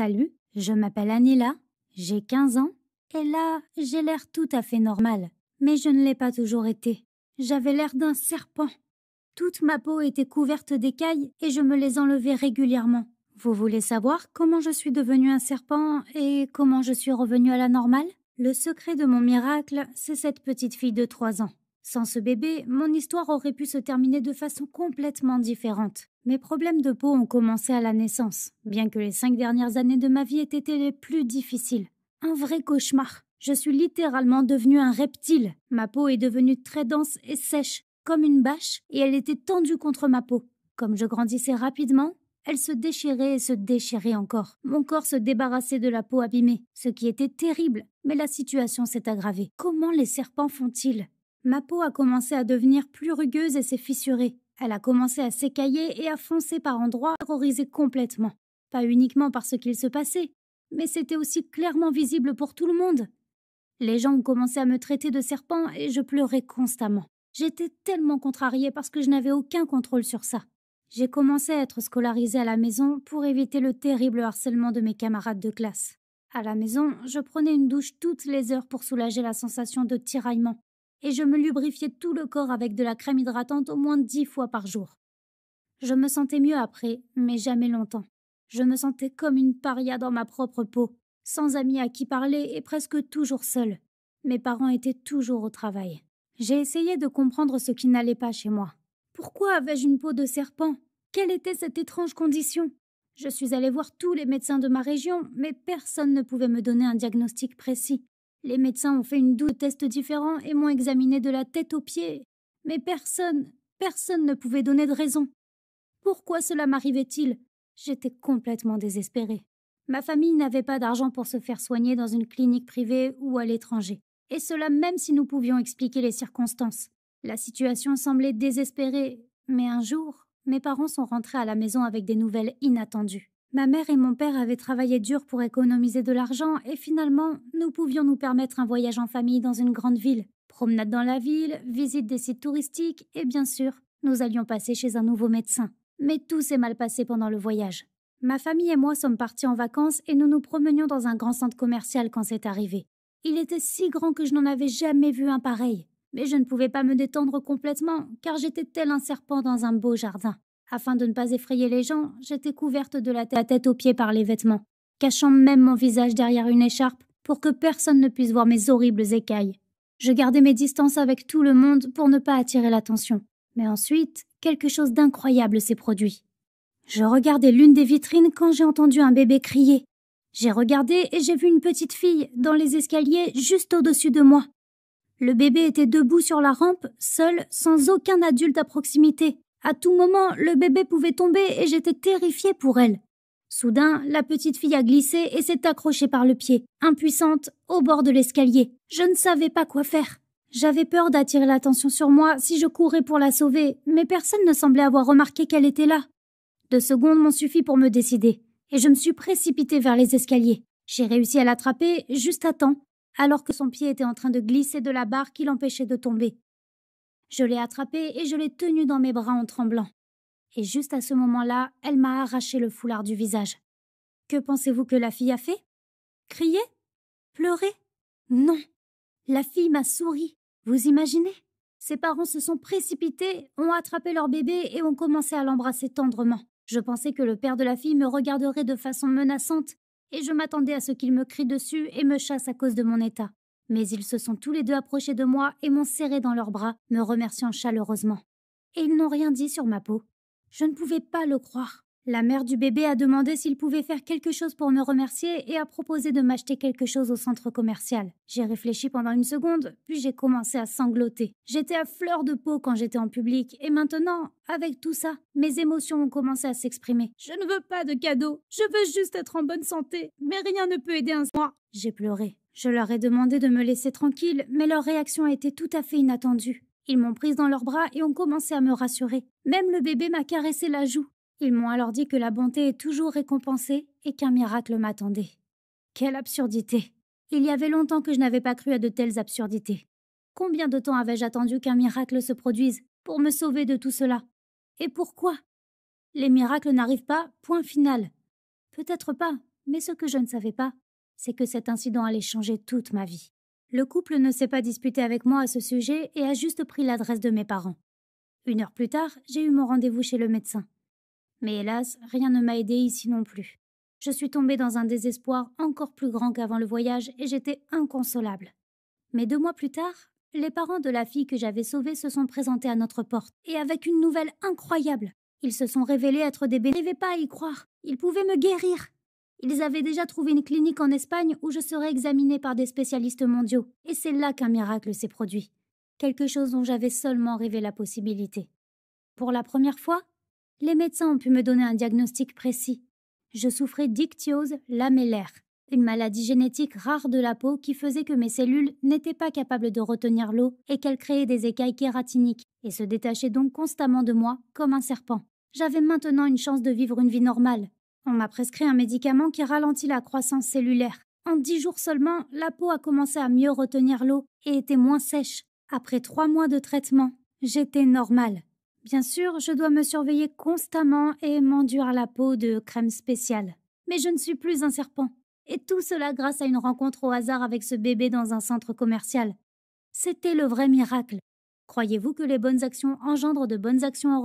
Salut, je m'appelle Anila, j'ai 15 ans, et là, j'ai l'air tout à fait normal, Mais je ne l'ai pas toujours été. J'avais l'air d'un serpent. Toute ma peau était couverte d'écailles et je me les enlevais régulièrement. Vous voulez savoir comment je suis devenue un serpent et comment je suis revenue à la normale Le secret de mon miracle, c'est cette petite fille de trois ans. Sans ce bébé, mon histoire aurait pu se terminer de façon complètement différente. Mes problèmes de peau ont commencé à la naissance, bien que les cinq dernières années de ma vie aient été les plus difficiles. Un vrai cauchemar. Je suis littéralement devenue un reptile. Ma peau est devenue très dense et sèche, comme une bâche, et elle était tendue contre ma peau. Comme je grandissais rapidement, elle se déchirait et se déchirait encore. Mon corps se débarrassait de la peau abîmée, ce qui était terrible, mais la situation s'est aggravée. Comment les serpents font-ils Ma peau a commencé à devenir plus rugueuse et s'est fissurée. Elle a commencé à s'écailler et à foncer par endroits, terrorisée complètement. Pas uniquement parce ce qu'il se passait, mais c'était aussi clairement visible pour tout le monde. Les gens ont commencé à me traiter de serpent et je pleurais constamment. J'étais tellement contrariée parce que je n'avais aucun contrôle sur ça. J'ai commencé à être scolarisée à la maison pour éviter le terrible harcèlement de mes camarades de classe. À la maison, je prenais une douche toutes les heures pour soulager la sensation de tiraillement et je me lubrifiais tout le corps avec de la crème hydratante au moins dix fois par jour. Je me sentais mieux après, mais jamais longtemps. Je me sentais comme une paria dans ma propre peau, sans amis à qui parler et presque toujours seule. Mes parents étaient toujours au travail. J'ai essayé de comprendre ce qui n'allait pas chez moi. Pourquoi avais-je une peau de serpent Quelle était cette étrange condition Je suis allée voir tous les médecins de ma région, mais personne ne pouvait me donner un diagnostic précis. Les médecins ont fait une douzaine de tests différents et m'ont examiné de la tête aux pieds. Mais personne, personne ne pouvait donner de raison. Pourquoi cela m'arrivait-il J'étais complètement désespérée. Ma famille n'avait pas d'argent pour se faire soigner dans une clinique privée ou à l'étranger. Et cela même si nous pouvions expliquer les circonstances. La situation semblait désespérée, mais un jour, mes parents sont rentrés à la maison avec des nouvelles inattendues. Ma mère et mon père avaient travaillé dur pour économiser de l'argent et finalement, nous pouvions nous permettre un voyage en famille dans une grande ville. Promenade dans la ville, visite des sites touristiques et bien sûr, nous allions passer chez un nouveau médecin. Mais tout s'est mal passé pendant le voyage. Ma famille et moi sommes partis en vacances et nous nous promenions dans un grand centre commercial quand c'est arrivé. Il était si grand que je n'en avais jamais vu un pareil. Mais je ne pouvais pas me détendre complètement car j'étais tel un serpent dans un beau jardin. Afin de ne pas effrayer les gens, j'étais couverte de la tête aux pieds par les vêtements, cachant même mon visage derrière une écharpe pour que personne ne puisse voir mes horribles écailles. Je gardais mes distances avec tout le monde pour ne pas attirer l'attention. Mais ensuite, quelque chose d'incroyable s'est produit. Je regardais l'une des vitrines quand j'ai entendu un bébé crier. J'ai regardé et j'ai vu une petite fille dans les escaliers juste au-dessus de moi. Le bébé était debout sur la rampe, seul, sans aucun adulte à proximité. À tout moment, le bébé pouvait tomber et j'étais terrifiée pour elle. Soudain, la petite fille a glissé et s'est accrochée par le pied, impuissante, au bord de l'escalier. Je ne savais pas quoi faire. J'avais peur d'attirer l'attention sur moi si je courais pour la sauver, mais personne ne semblait avoir remarqué qu'elle était là. Deux secondes m'ont suffi pour me décider, et je me suis précipitée vers les escaliers. J'ai réussi à l'attraper juste à temps, alors que son pied était en train de glisser de la barre qui l'empêchait de tomber. Je l'ai attrapée et je l'ai tenue dans mes bras en tremblant. Et juste à ce moment-là, elle m'a arraché le foulard du visage. Que pensez-vous que la fille a fait Crier Pleurer Non. La fille m'a souri. Vous imaginez Ses parents se sont précipités, ont attrapé leur bébé et ont commencé à l'embrasser tendrement. Je pensais que le père de la fille me regarderait de façon menaçante, et je m'attendais à ce qu'il me crie dessus et me chasse à cause de mon état. Mais ils se sont tous les deux approchés de moi et m'ont serré dans leurs bras, me remerciant chaleureusement. Et ils n'ont rien dit sur ma peau. Je ne pouvais pas le croire. La mère du bébé a demandé s'il pouvait faire quelque chose pour me remercier et a proposé de m'acheter quelque chose au centre commercial. J'ai réfléchi pendant une seconde, puis j'ai commencé à sangloter. J'étais à fleur de peau quand j'étais en public, et maintenant, avec tout ça, mes émotions ont commencé à s'exprimer. Je ne veux pas de cadeaux, je veux juste être en bonne santé, mais rien ne peut aider un soir. J'ai pleuré. Je leur ai demandé de me laisser tranquille, mais leur réaction a été tout à fait inattendue. Ils m'ont prise dans leurs bras et ont commencé à me rassurer. Même le bébé m'a caressé la joue. Ils m'ont alors dit que la bonté est toujours récompensée et qu'un miracle m'attendait. Quelle absurdité. Il y avait longtemps que je n'avais pas cru à de telles absurdités. Combien de temps avais-je attendu qu'un miracle se produise pour me sauver de tout cela Et pourquoi Les miracles n'arrivent pas, point final. Peut-être pas, mais ce que je ne savais pas, c'est que cet incident allait changer toute ma vie. Le couple ne s'est pas disputé avec moi à ce sujet et a juste pris l'adresse de mes parents. Une heure plus tard, j'ai eu mon rendez-vous chez le médecin. Mais hélas, rien ne m'a aidé ici non plus. Je suis tombée dans un désespoir encore plus grand qu'avant le voyage et j'étais inconsolable. Mais deux mois plus tard, les parents de la fille que j'avais sauvée se sont présentés à notre porte, et avec une nouvelle incroyable. Ils se sont révélés être des bénévés. Je pas à y croire. Ils pouvaient me guérir. Ils avaient déjà trouvé une clinique en Espagne où je serais examinée par des spécialistes mondiaux, et c'est là qu'un miracle s'est produit. Quelque chose dont j'avais seulement rêvé la possibilité. Pour la première fois, les médecins ont pu me donner un diagnostic précis. Je souffrais d'ictiose lamellaire, une maladie génétique rare de la peau qui faisait que mes cellules n'étaient pas capables de retenir l'eau et qu'elles créaient des écailles kératiniques et se détachaient donc constamment de moi comme un serpent. J'avais maintenant une chance de vivre une vie normale, on m'a prescrit un médicament qui ralentit la croissance cellulaire. En dix jours seulement, la peau a commencé à mieux retenir l'eau et était moins sèche. Après trois mois de traitement, j'étais normale. Bien sûr, je dois me surveiller constamment et m'enduire la peau de crème spéciale. Mais je ne suis plus un serpent. Et tout cela grâce à une rencontre au hasard avec ce bébé dans un centre commercial. C'était le vrai miracle. Croyez-vous que les bonnes actions engendrent de bonnes actions en